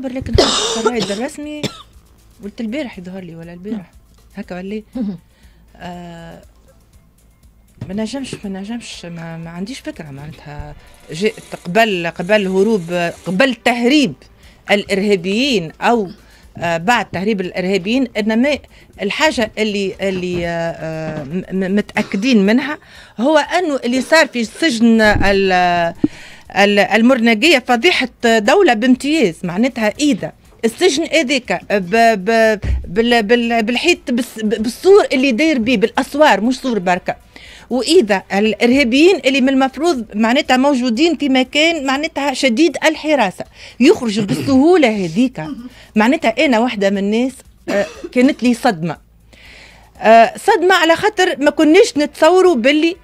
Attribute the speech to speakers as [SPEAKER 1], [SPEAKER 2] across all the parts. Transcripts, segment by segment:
[SPEAKER 1] قبل لكن الراعد الرسمي قلت البارح يظهر لي ولا البارح هكا ولا آه، ما نجمش ما نجمش ما, ما عنديش فكره معناتها جئت قبل قبل هروب قبل تهريب الارهابيين او آه، بعد تهريب الارهابيين انما الحاجه اللي اللي آه، متاكدين منها هو انه اللي صار في سجن المرنقيه فضيحه دوله بامتياز معناتها إيدا السجن هذاك بالحيط بالسور اللي داير بيه بالاسوار مش سور بركه واذا الارهابيين اللي من المفروض معناتها موجودين في مكان معناتها شديد الحراسه يخرجوا بالسهوله هذيك معناتها انا واحده من الناس آه، كانت لي صدمه آه، صدمه على خاطر ما كناش نتصوروا باللي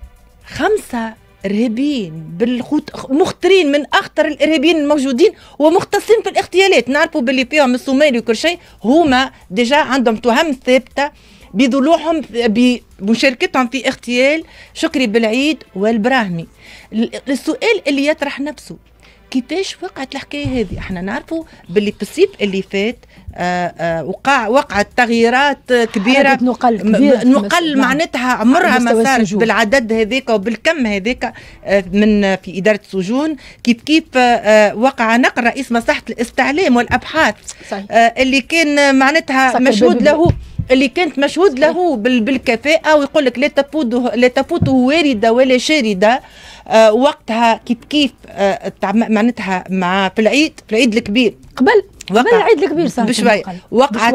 [SPEAKER 1] خمسه ارهابيين بالخوت مخترين من اخطر الارهابيين الموجودين ومختصين في الاغتيالات نعرفوا باللي فيهم الصومالي وكل شيء هما ديجا عندهم تهم ثابته بضلوعهم بمشاركتهم في اغتيال شكري بالعيد والبراهمي السؤال اللي يطرح نفسه كيفاش وقعت الحكايه هذه احنا نعرفوا باللي بالصيف اللي فات آه، آه، وقع وقعت تغييرات كبيره نقل كبيرة نقل نعم. معناتها عمرها ما صارت بالعدد هذاك وبالكم هذاك آه، من في اداره السجون كيف كيف وقع نقل رئيس مصلحه الاستعلام والابحاث صحيح. اللي كان معناتها مشهود له اللي كانت مشهود له بالكفاءه ويقول لك لا تفوته لا تفوته وارده ولا شارده آه، وقتها كيف كيف آه، معناتها مع في العيد في العيد الكبير قبل قبل العيد الكبير صار بشوية وقعت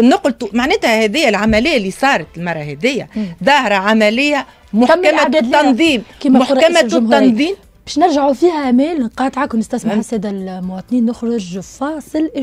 [SPEAKER 1] نقلت معناتها هذه العمليه اللي صارت المره هذه ظاهره عمليه محكمه التنظيم محكمه التنظيم باش نرجعوا فيها مال نقاطعكم نستسمح الساده المواطنين نخرج فاصل